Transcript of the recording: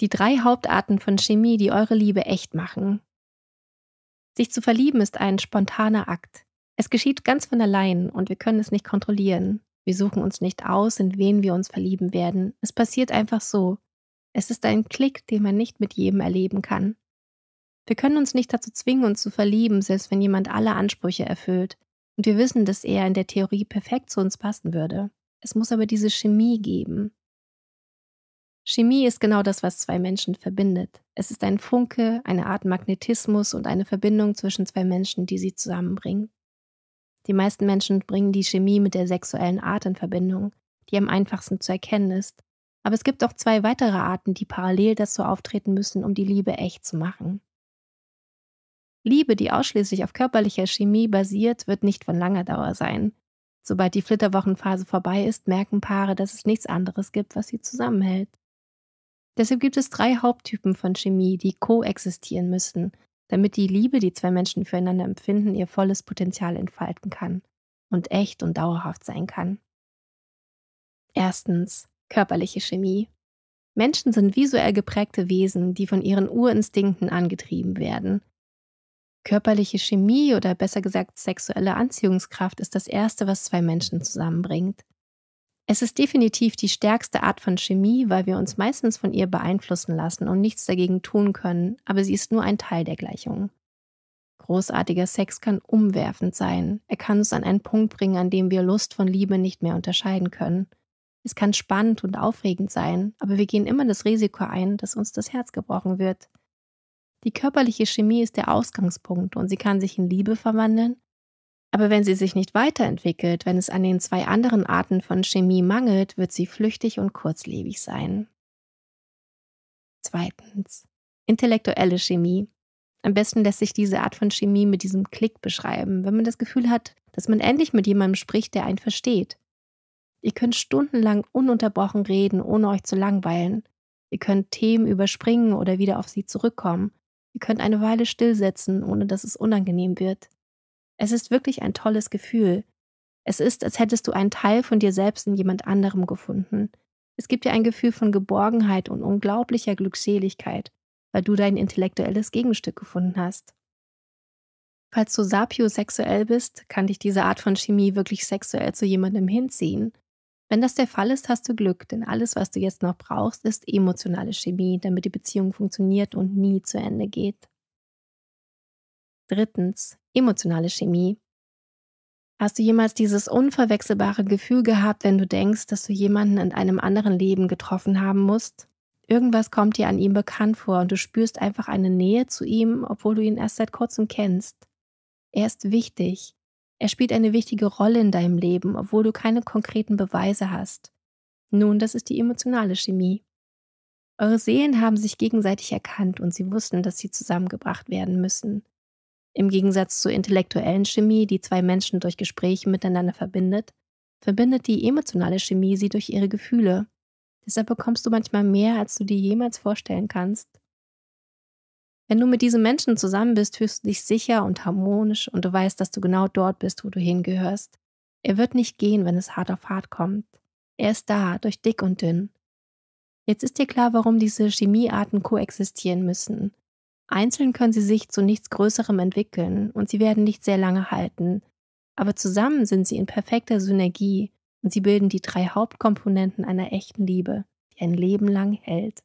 Die drei Hauptarten von Chemie, die eure Liebe echt machen. Sich zu verlieben ist ein spontaner Akt. Es geschieht ganz von allein und wir können es nicht kontrollieren. Wir suchen uns nicht aus, in wen wir uns verlieben werden. Es passiert einfach so. Es ist ein Klick, den man nicht mit jedem erleben kann. Wir können uns nicht dazu zwingen, uns zu verlieben, selbst wenn jemand alle Ansprüche erfüllt. Und wir wissen, dass er in der Theorie perfekt zu uns passen würde. Es muss aber diese Chemie geben. Chemie ist genau das, was zwei Menschen verbindet. Es ist ein Funke, eine Art Magnetismus und eine Verbindung zwischen zwei Menschen, die sie zusammenbringt. Die meisten Menschen bringen die Chemie mit der sexuellen Art in Verbindung, die am einfachsten zu erkennen ist. Aber es gibt auch zwei weitere Arten, die parallel dazu auftreten müssen, um die Liebe echt zu machen. Liebe, die ausschließlich auf körperlicher Chemie basiert, wird nicht von langer Dauer sein. Sobald die Flitterwochenphase vorbei ist, merken Paare, dass es nichts anderes gibt, was sie zusammenhält. Deshalb gibt es drei Haupttypen von Chemie, die koexistieren müssen, damit die Liebe, die zwei Menschen füreinander empfinden, ihr volles Potenzial entfalten kann und echt und dauerhaft sein kann. Erstens körperliche Chemie. Menschen sind visuell geprägte Wesen, die von ihren Urinstinkten angetrieben werden. Körperliche Chemie oder besser gesagt sexuelle Anziehungskraft ist das Erste, was zwei Menschen zusammenbringt. Es ist definitiv die stärkste Art von Chemie, weil wir uns meistens von ihr beeinflussen lassen und nichts dagegen tun können, aber sie ist nur ein Teil der Gleichung. Großartiger Sex kann umwerfend sein. Er kann uns an einen Punkt bringen, an dem wir Lust von Liebe nicht mehr unterscheiden können. Es kann spannend und aufregend sein, aber wir gehen immer das Risiko ein, dass uns das Herz gebrochen wird. Die körperliche Chemie ist der Ausgangspunkt und sie kann sich in Liebe verwandeln aber wenn sie sich nicht weiterentwickelt, wenn es an den zwei anderen Arten von Chemie mangelt, wird sie flüchtig und kurzlebig sein. Zweitens. Intellektuelle Chemie. Am besten lässt sich diese Art von Chemie mit diesem Klick beschreiben, wenn man das Gefühl hat, dass man endlich mit jemandem spricht, der einen versteht. Ihr könnt stundenlang ununterbrochen reden, ohne euch zu langweilen. Ihr könnt Themen überspringen oder wieder auf sie zurückkommen. Ihr könnt eine Weile stillsetzen, ohne dass es unangenehm wird. Es ist wirklich ein tolles Gefühl. Es ist, als hättest du einen Teil von dir selbst in jemand anderem gefunden. Es gibt dir ein Gefühl von Geborgenheit und unglaublicher Glückseligkeit, weil du dein intellektuelles Gegenstück gefunden hast. Falls du sapiosexuell bist, kann dich diese Art von Chemie wirklich sexuell zu jemandem hinziehen. Wenn das der Fall ist, hast du Glück, denn alles, was du jetzt noch brauchst, ist emotionale Chemie, damit die Beziehung funktioniert und nie zu Ende geht. Drittens, emotionale Chemie. Hast du jemals dieses unverwechselbare Gefühl gehabt, wenn du denkst, dass du jemanden in einem anderen Leben getroffen haben musst? Irgendwas kommt dir an ihm bekannt vor und du spürst einfach eine Nähe zu ihm, obwohl du ihn erst seit kurzem kennst. Er ist wichtig. Er spielt eine wichtige Rolle in deinem Leben, obwohl du keine konkreten Beweise hast. Nun, das ist die emotionale Chemie. Eure Seelen haben sich gegenseitig erkannt und sie wussten, dass sie zusammengebracht werden müssen. Im Gegensatz zur intellektuellen Chemie, die zwei Menschen durch Gespräche miteinander verbindet, verbindet die emotionale Chemie sie durch ihre Gefühle. Deshalb bekommst du manchmal mehr, als du dir jemals vorstellen kannst. Wenn du mit diesem Menschen zusammen bist, fühlst du dich sicher und harmonisch und du weißt, dass du genau dort bist, wo du hingehörst. Er wird nicht gehen, wenn es hart auf hart kommt. Er ist da, durch dick und dünn. Jetzt ist dir klar, warum diese Chemiearten koexistieren müssen. Einzeln können sie sich zu nichts Größerem entwickeln und sie werden nicht sehr lange halten, aber zusammen sind sie in perfekter Synergie und sie bilden die drei Hauptkomponenten einer echten Liebe, die ein Leben lang hält.